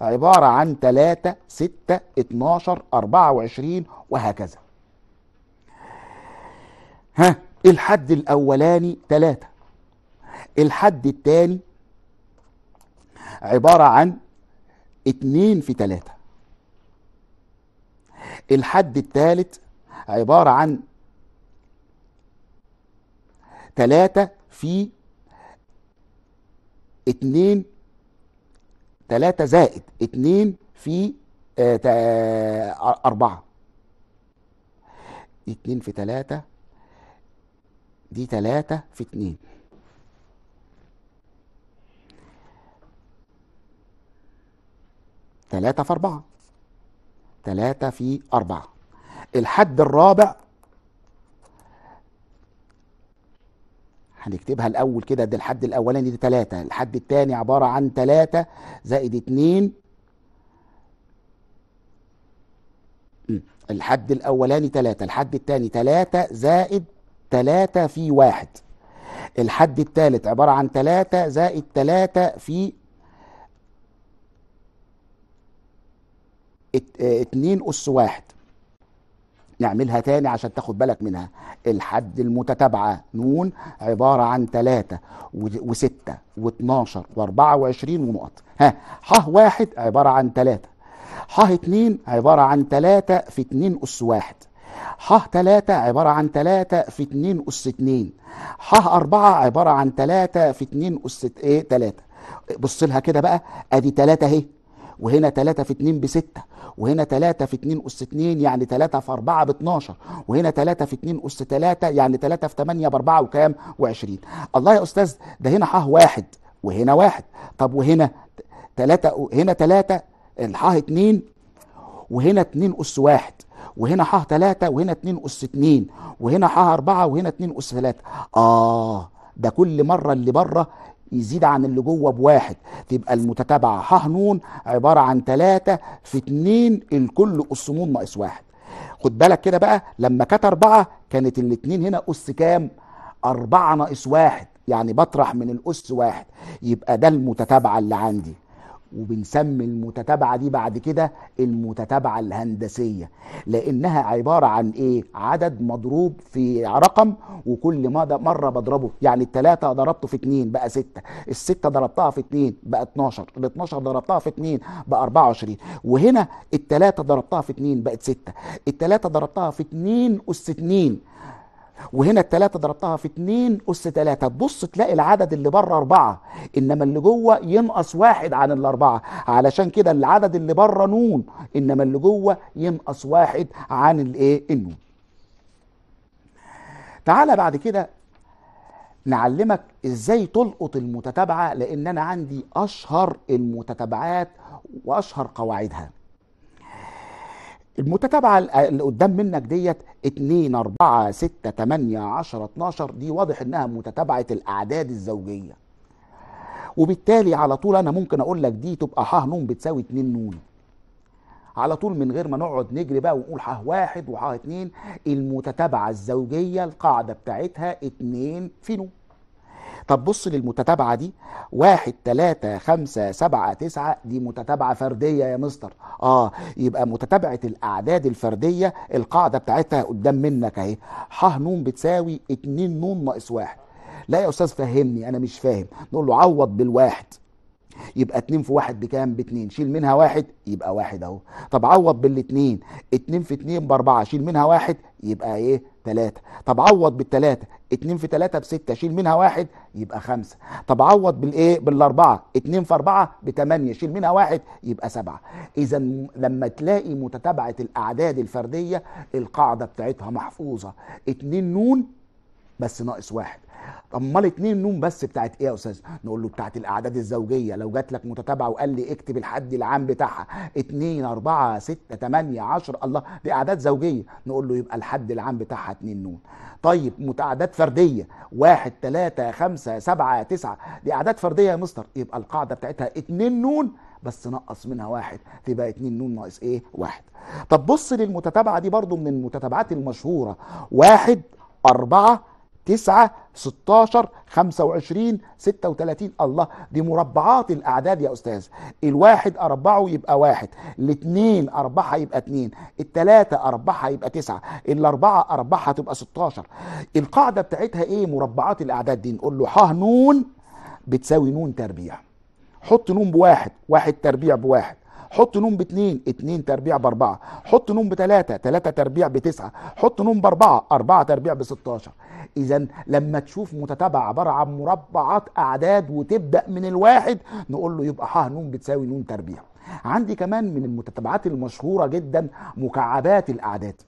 [SPEAKER 1] عباره عن 3 6 12 24 وهكذا ها الحد الاولاني 3 الحد التالي عبارة عن اتنين في تلاتة الحد التالت عبارة عن تلاتة في اتنين تلاتة زائد اتنين في اه أربعة اتنين في تلاتة دي تلاتة في اتنين 3 في 4 3 في 4 الحد الرابع هنكتبها الاول كده ده الحد الاولاني دي 3 الحد الثاني عباره عن 3 زائد 2 الحد الاولاني 3 الحد الثاني 3 زائد 3 في 1 الحد الثالث عباره عن 3 زائد 3 في اه، اتنين أس واحد نعملها تاني عشان تاخد بالك منها الحد المتتابعة نون عبارة عن تلاتة وستة واتناشر واربعة وعشرين ونقط ها ح واحد عبارة عن تلاتة ح اتنين عبارة عن تلاتة في اتنين أس واحد ح تلاتة عبارة عن تلاتة في اتنين أس اتنين ح أربعة عبارة عن تلاتة في اتنين أس ايه تلاتة بص لها كده بقى ادي تلاتة اهي وهنا 3 في 2 ب 6 وهنا 3 في 2 أس 2 يعني 3 في 4 ب 12 وهنا 3 في 2 أس 3 يعني 3 في 8 ب 4 وكام و20 الله يا أستاذ ده هنا ح واحد وهنا واحد طب وهنا 3 هنا 3 الح 2 وهنا 2 أس 1 وهنا ح 3 وهنا 2 أس 2 وهنا ح 4 وهنا 2 أس 3 آه ده كل مرة اللي بره يزيد عن اللي جوه بواحد تبقى المتتابعه ح ن عباره عن تلاتة في اتنين الكل اس ن ناقص واحد خد بالك كده بقى لما كانت أربعة كانت الاتنين هنا أس كام؟ أربعة ناقص واحد يعني بطرح من الأس واحد يبقى ده المتتابعة اللي عندي وبنسمي المتتابعة دي بعد كده المتتابعة الهندسية لأنها عبارة عن إيه؟ عدد مضروب في رقم وكل مرة بضربه يعني التلاتة ضربته في اتنين بقى ستة الستة ضربتها في اتنين بقى اتناشر الاتناشر ضربتها في اتنين بقى أربعة وعشرين وهنا التلاتة ضربتها في اتنين بقت ستة التلاتة ضربتها في اتنين أس اتنين وهنا التلاتة ضربتها في اتنين أس تلاتة تبص تلاقي العدد اللي بره أربعة إنما اللي جوه ينقص واحد عن الأربعة علشان كده العدد اللي بره نون إنما اللي جوه ينقص واحد عن الإيه النون تعالى بعد كده نعلمك ازاي تلقط المتتابعه لان انا عندي اشهر المتتابعات واشهر قواعدها المتتابعة اللي قدام منك ديت 2 4 6 8 10 12 دي واضح انها متتابعة الاعداد الزوجية وبالتالي على طول انا ممكن اقول لك دي تبقى ح ن بتساوي 2 ن على طول من غير ما نقعد نجري بقى ونقول ح واحد وح اتنين المتتابعة الزوجية القاعدة بتاعتها اتنين في نون طب بص للمتتابعه دي واحد تلاتة خمسة سبعة تسعة دي متتابعه فرديه يا مستر اه يبقى متتابعه الاعداد الفرديه القاعده بتاعتها قدام منك اهي ح نون بتساوي 2 نون ناقص واحد لا يا استاذ فهمني انا مش فاهم نقول له عوض بالواحد يبقى اتنين في واحد بكام باتنين شيل منها واحد يبقى واحد اهو طب عوض بالاتنين اتنين في اتنين باربعة شيل منها واحد يبقى ايه تلاتة طب عوض بالتلاتة 2 في 3 ب 6 شيل منها واحد يبقى 5 طب عوض بالايه بالاربعه 2 في 4 ب 8 شيل منها واحد يبقى 7 اذا لما تلاقي متتابعه الاعداد الفرديه القاعده بتاعتها محفوظه 2 نون بس ناقص واحد امال اتنين نون بس بتاعت ايه يا استاذ نقول له بتاعت الاعداد الزوجيه لو جات لك متتابعه وقال لي اكتب الحد العام بتاعها 2 4 6 8 10 الله دي اعداد زوجيه نقول له يبقى الحد العام بتاعها اتنين نون طيب متعدات فرديه 1 3 5 7 9 دي اعداد فرديه يا مستر يبقى القاعده بتاعتها اتنين نون بس نقص منها واحد تبقى اتنين نون ناقص ايه واحد طب بص للمتتابعه دي برضو من المتتابعات المشهوره واحد أربعة 9 16 25 36 الله دي مربعات الاعداد يا استاذ الواحد اربعه يبقى واحد الاثنين اربعه يبقى اثنين الثلاثه اربعه يبقى تسعه الاربعه اربعه تبقى 16 القاعده بتاعتها ايه مربعات الاعداد دي نقول له ح نون بتساوي نون تربيع حط نون بواحد واحد تربيع بواحد حط نون باتنين اتنين تربيع باربعة حط نون بتلاتة تلاتة تربيع بتسعة حط نون باربعة أربعة تربيع بستاشر إذا لما تشوف متتابعة عبارة عن مربعات أعداد وتبدأ من الواحد نقول له يبقى ح نون بتساوي نون تربيع عندي كمان من المتتابعات المشهورة جدا مكعبات الأعداد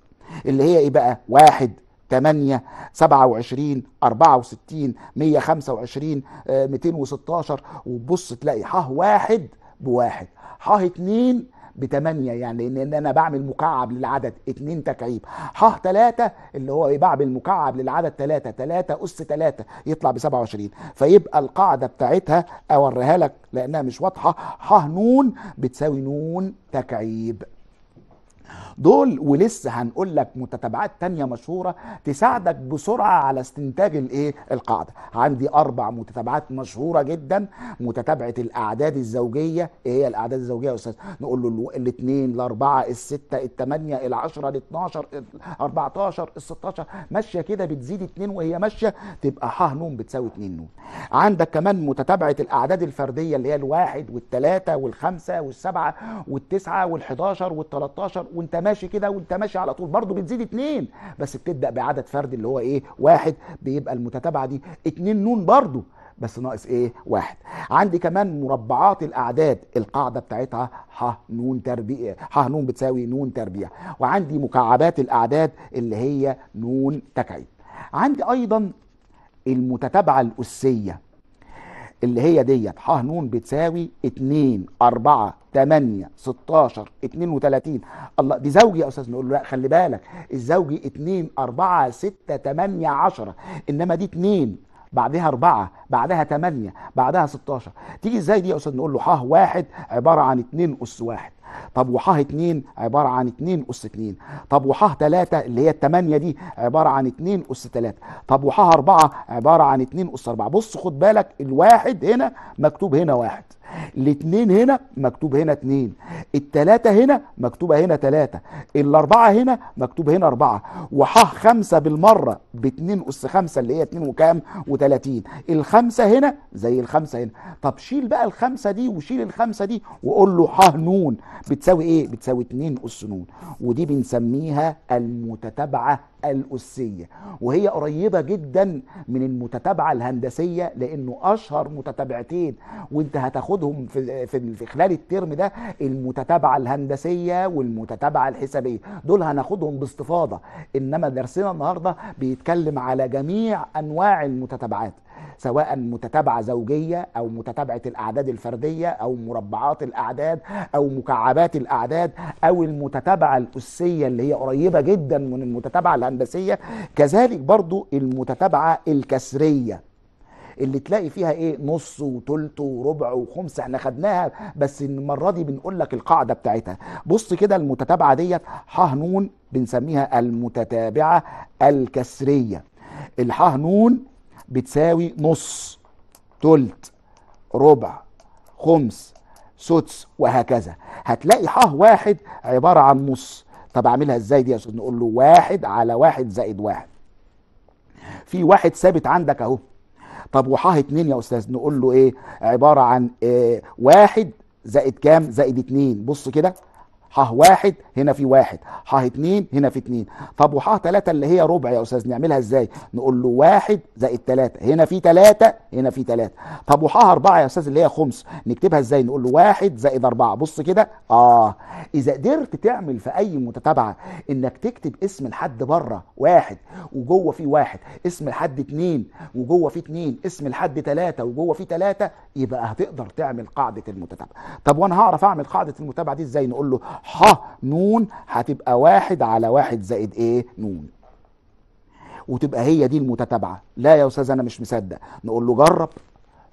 [SPEAKER 1] اللي هي إيه بقى واحد 8 27 64 125 216 وتبص تلاقي ح واحد بواحد ح اتنين بتمانية يعني ان انا بعمل مكعب للعدد اتنين تكعيب ح تلاتة اللي هو إيه، بعمل مكعب للعدد تلاتة تلاتة اس تلاتة يطلع بسبعة وعشرين فيبقى القاعدة بتاعتها اوريها لك لانها مش واضحة ح نون بتساوي نون تكعيب دول ولسه هنقول لك متتابعات تانية مشهورة تساعدك بسرعة على استنتاج الايه القاعدة عندي اربع متتابعات مشهورة جدا متتابعة الاعداد الزوجية ايه هي الاعداد الزوجية يا استاذ نقول له الاثنين الاربعة الستة الثمانية العشرة الاثناشر الاربعتاشر الستاشر ماشية كده بتزيد اتنين وهي ماشية تبقى ح نون بتساوي اتنين نون عندك كمان متتابعة الاعداد الفردية اللي هي الواحد والثلاثة والخمسة والسبعة والتسعة والحداشر والتلاتاشر وانت ماشي كده وانت ماشي على طول برضه بتزيد اتنين بس بتبدا بعدد فردي اللي هو ايه واحد بيبقى المتتابعه دي اتنين نون برضه بس ناقص ايه واحد عندي كمان مربعات الاعداد القاعده بتاعتها ح نون تربيع ح نون بتساوي نون تربيع وعندي مكعبات الاعداد اللي هي نون تكعيب عندي ايضا المتتابعه الاسيه اللي هي ديت ح ن بتساوي 2 4 8 16 32 الله دي زوجي يا استاذ نقول له لا خلي بالك الزوجي 2 4 6 8 10 انما دي 2 بعدها 4 بعدها 8 بعدها 16 تيجي ازاي دي يا استاذ نقول له ح 1 عباره عن 2 اس 1 طب وح 2 عباره عن 2 اس 2 طب وح 3 اللي هي ال 8 دي عباره عن 2 اس 3 طب وح 4 عباره عن 2 اس 4 بص خد بالك الواحد هنا مكتوب هنا واحد الاثنين هنا مكتوب هنا اثنين التلاتة هنا مكتوبة هنا ثلاثه الاربعة هنا مكتوب هنا اربعة وح خمسة بالمرة ب 2 اس 5 اللي هي 2 وكام و30 الخمسة هنا زي الخمسة هنا طب شيل بقى الخمسة دي وشيل الخمسة دي وقول له ح نون بتساوي ايه بتساوي 2 اس ن ودي بنسميها المتتابعه الاسيه وهي قريبه جدا من المتتابعه الهندسيه لانه اشهر متتابعتين وانت هتاخدهم في في خلال الترم ده المتتابعه الهندسيه والمتتابعه الحسابيه دول هناخدهم باستفاضه انما درسنا النهارده بيتكلم على جميع انواع المتتابعات سواء متتابعه زوجيه او متتابعه الاعداد الفرديه او مربعات الاعداد او مكعبات الاعداد او المتتابعه الاسيه اللي هي قريبه جدا من المتتابعه الهندسيه كذلك برضو المتتابعه الكسريه اللي تلاقي فيها ايه نص وتلت وربع وخمس احنا خدناها بس المره دي بنقول لك القاعده بتاعتها بص كده المتتابعه ديت ح نون بنسميها المتتابعه الكسريه الحه نون بتساوي نص تلت ربع خمس سدس وهكذا هتلاقي ح واحد عبارة عن نص طب اعملها ازاي دي يا استاذ نقول له واحد على واحد زائد واحد في واحد ثابت عندك اهو طب وح اتنين يا استاذ نقول له ايه عبارة عن إيه واحد زائد كام زائد اتنين بص كده ح واحد هنا في واحد ح اتنين هنا في اتنين طب وح تلاتة اللي هي ربع يا استاذ نعملها ازاي نقول له واحد زائد تلاتة هنا في تلاتة هنا في تلاتة طب وح اربعة يا استاذ اللي هي خمس نكتبها ازاي نقول له واحد زائد اربعة بص كده اه اذا قدرت تعمل في اي متتابعة انك تكتب اسم الحد بره واحد وجوه فيه واحد اسم الحد اتنين وجوه فيه اتنين اسم الحد تلاتة وجوه فيه تلاتة يبقى هتقدر تعمل قاعدة المتتابعة طب وانا هعرف اعمل قاعدة المتابعة دي ازاي نقول له ح نون هتبقى واحد على واحد زائد ايه نون وتبقى هي دي المتتابعه لا يا استاذ انا مش مصدق نقول له جرب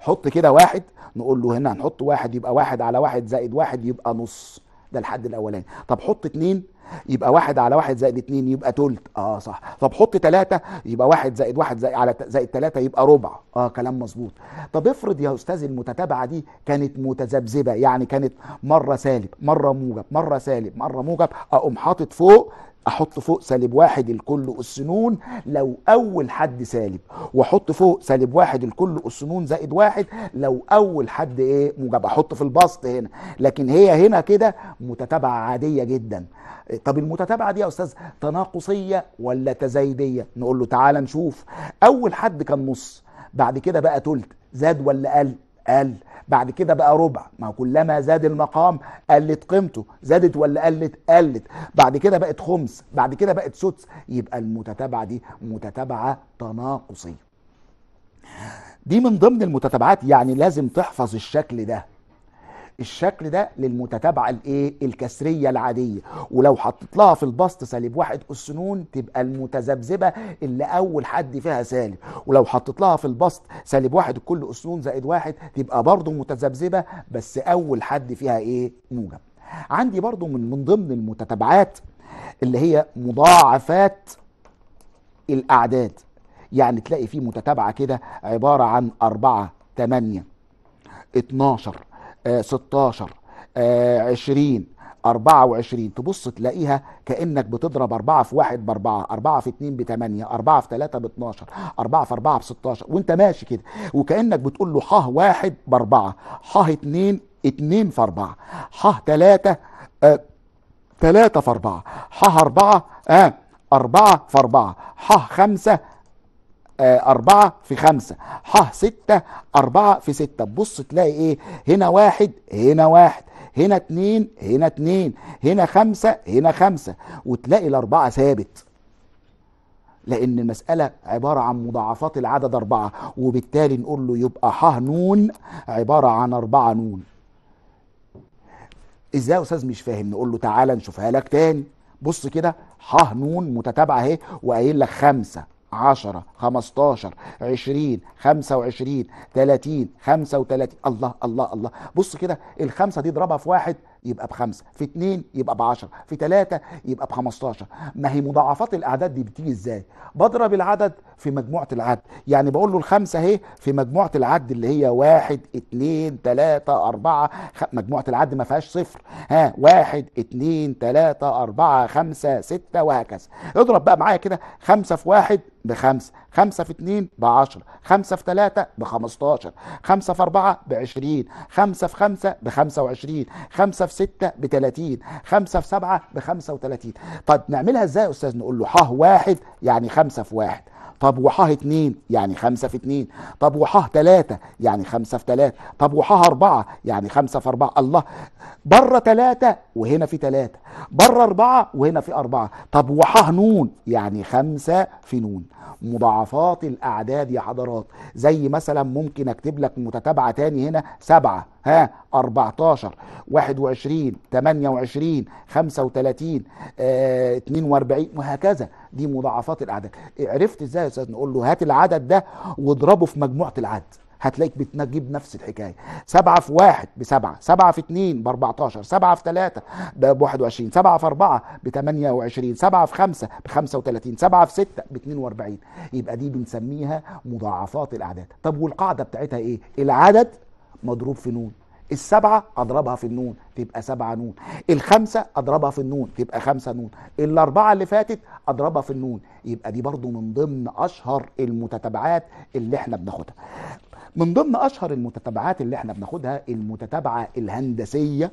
[SPEAKER 1] حط كده واحد نقول له هنا هنحط واحد يبقى واحد على واحد زائد واحد يبقى نص ده الحد الاولاني طب حط اتنين يبقى واحد على واحد زائد اتنين يبقى تلت اه صح طب حط تلاتة يبقى واحد زائد واحد زائد على زائد تلاتة يبقى ربع اه كلام مظبوط طب افرض يا استاذ المتتابعة دي كانت متذبذبة يعني كانت مرة سالب مرة موجب مرة سالب مرة موجب اقوم حاطط فوق احط فوق سالب واحد الكل اس ن لو اول حد سالب واحط فوق سالب واحد الكل اس ن زائد واحد لو اول حد ايه موجب احط في البسط هنا لكن هي هنا كده متتابعه عاديه جدا طب المتتابعه دي يا استاذ تناقصيه ولا تزايديه نقول له تعالى نشوف اول حد كان نص بعد كده بقى تلت زاد ولا قل قل بعد كده بقى ربع ما كلما زاد المقام قلت قيمته زادت ولا قلت قلت بعد كده بقت خمس بعد كده بقت سدس يبقى المتتابعه دي متتابعه تناقصيه دي من ضمن المتتابعات يعني لازم تحفظ الشكل ده الشكل ده للمتتابعه الايه الكسريه العاديه ولو حطيت لها في البسط سالب واحد أس ن تبقى المتذبذبه اللي اول حد فيها سالب ولو حطيت لها في البسط سالب واحد كل ن زائد واحد تبقى برضه متذبذبه بس اول حد فيها ايه موجب عندي برضه من من ضمن المتتابعات اللي هي مضاعفات الاعداد يعني تلاقي فيه متتابعه كده عباره عن أربعة تمانية اتناشر 16 20 24 تبص تلاقيها كانك بتضرب 4 في 1 ب 4 4 في 2 ب 8 4 في 3 ب 12 4 في 4 ب 16 وانت ماشي كده وكانك بتقول له ح 1 ب 4 ح 2 2 في 4 ح 3 3 في 4 ح 4 اه 4 في 4 ح 5 آه، أربعة في خمسة ح ستة أربعة في ستة بص تلاقي إيه هنا واحد هنا واحد هنا اتنين هنا اتنين هنا خمسة هنا خمسة وتلاقي الأربعة ثابت لأن المسألة عبارة عن مضاعفات العدد أربعة وبالتالي نقول له يبقى ح نون عبارة عن أربعة نون ازاي يا استاذ مش فاهم نقول له تعالى نشوفها لك تاني بص كده ح نون متتابعه اهي وقايل لك خمسه 10 15 20 25 30 35 الله الله الله بص كده الخمسه دي اضربها في واحد يبقى بخمسة في اتنين يبقى بعشرة في تلاتة يبقى بخمستاشر ما هي مضاعفات الأعداد دي بتيجي إزاي بضرب العدد في مجموعة العد يعني بقول له الخمسة اهي في مجموعة العد اللي هي واحد اتنين تلاتة أربعة خ... مجموعة العد ما فيهاش صفر ها واحد اتنين تلاتة أربعة خمسة ستة وهكذا اضرب بقى معايا كده خمسة في واحد بخمسة خمسة في اتنين بعشرة خمسة في تلاتة بخمستاشر خمسة في أربعة بعشرين خمسة في خمسة بخمسة وعشرين خمسة في في 6 ب 30 5 في 7 ب 35 طب نعملها ازاي يا استاذ نقول له ح واحد يعني 5 في 1 طب وحاه اتنين يعني خمسة في اتنين طب وحاه تلاتة يعني خمسة في تلاتة طب وحاه أربعة يعني خمسة في أربعة الله بره تلاتة وهنا في تلاتة بره أربعة وهنا في أربعة طب وحاه نون يعني خمسة في نون مضاعفات الأعداد يا حضرات زي مثلا ممكن أكتب لك متتابعة تاني هنا سبعة ها 14 21 28 35 آه 42 وهكذا دي مضاعفات الأعداد عرفت ازاي يا استاذ نقول له هات العدد ده واضربه في مجموعة العدد هتلاقيك بتجيب نفس الحكاية سبعة في واحد بسبعة سبعة في اتنين باربعة عشر سبعة في تلاتة بواحد وعشرين سبعة في أربعة بتمانية وعشرين سبعة في خمسة بخمسة وتلاتين سبعة في ستة باتنين وأربعين يبقى دي بنسميها مضاعفات الأعداد طب والقاعدة بتاعتها إيه العدد مضروب في نون السبعة أضربها في النون تبقى سبعة نون الخمسة أضربها في النون تبقى خمسة نون الأربعة اللي فاتت أضربها في النون يبقى دي برضو من ضمن أشهر المتتابعات اللي احنا بناخدها من ضمن أشهر المتتابعات اللي احنا بناخدها المتتابعة الهندسية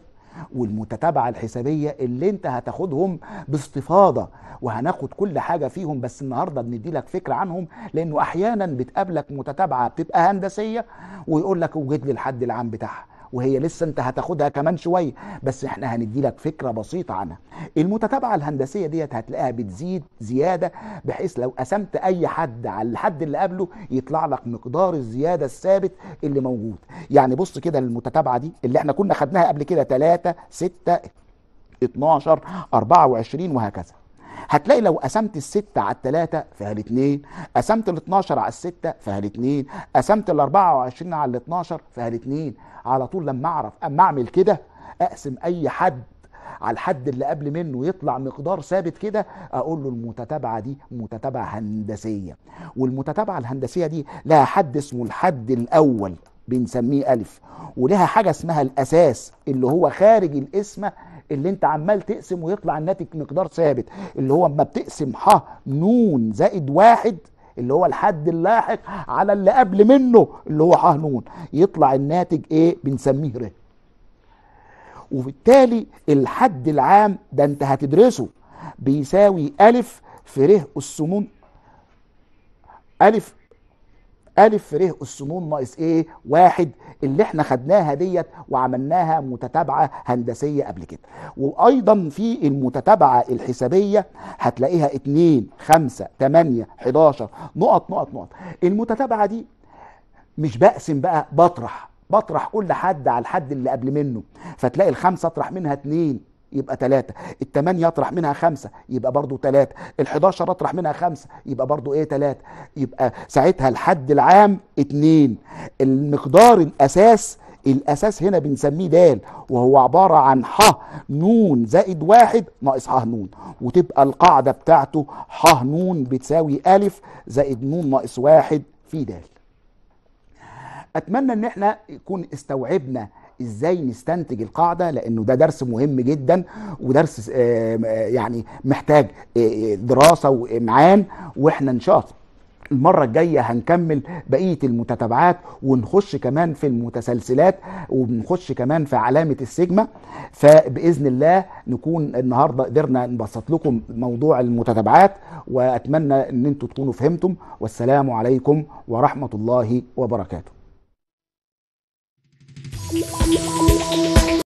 [SPEAKER 1] والمتتابعة الحسابية اللي انت هتاخدهم باستفاضة وهناخد كل حاجة فيهم بس النهاردة بندي لك فكرة عنهم لانه احيانا بتقابلك متتابعة بتبقى هندسية ويقول لك وجد لي الحد العام بتاعها وهي لسه انت هتاخدها كمان شويه بس احنا هندي لك فكره بسيطه عنها المتتابعه الهندسيه ديت هتلاقيها بتزيد زياده بحيث لو قسمت اي حد على الحد اللي قبله يطلع لك مقدار الزياده الثابت اللي موجود يعني بص كده المتتابعه دي اللي احنا كنا خدناها قبل كده 3 6 12 24 وهكذا هتلاقي لو قسمت الستة على التلاتة فهل اتنين قسمت الاتناشر على الستة فهل اتنين قسمت الاربعة وعشرين على الاتناشر فهل اتنين على طول لما اعرف اما اعمل كده اقسم اي حد على الحد اللي قبل منه يطلع مقدار ثابت كده اقول له المتتابعه دي متتابعه هندسيه والمتتابعه الهندسيه دي لها حد اسمه الحد الاول بنسميه الف ولها حاجه اسمها الاساس اللي هو خارج القسمة اللي انت عمال تقسم ويطلع الناتج مقدار ثابت اللي هو اما بتقسم ح نون زائد واحد اللي هو الحد اللاحق على اللي قبل منه اللي هو ح ن يطلع الناتج ايه بنسميه ر وبالتالي الحد العام ده انت هتدرسه بيساوي ألف في ر السمون ألف ألف ر السمون ناقص إيه واحد اللي احنا خدناها ديت وعملناها متتابعة هندسية قبل كده وأيضا في المتتابعة الحسابية هتلاقيها 2 5 8 11 نقط نقط نقط المتتابعة دي مش بقسم بقى بطرح بطرح كل حد على الحد اللي قبل منه فتلاقي الخمسه اطرح منها اتنين يبقى تلاتة التمانية اطرح منها خمسة يبقى برضو ثلاثة الحداشر اطرح منها خمسة يبقى برضو ايه تلاتة يبقى ساعتها الحد العام اتنين المقدار الاساس الاساس هنا بنسميه دال وهو عباره عن ح نون زائد واحد ناقص ح نون وتبقى القاعده بتاعته ح نون بتساوي الف زائد نون ناقص واحد في دال اتمنى ان احنا يكون استوعبنا ازاي نستنتج القاعده لانه ده درس مهم جدا ودرس آه، آه، يعني محتاج آه، دراسه وامعان واحنا ان شاء الله المرة الجاية هنكمل بقية المتتابعات ونخش كمان في المتسلسلات وبنخش كمان في علامة السيجما فبإذن الله نكون النهاردة قدرنا نبسط لكم موضوع المتتابعات وأتمنى أن انتم تكونوا فهمتم والسلام عليكم ورحمة الله وبركاته Thank you.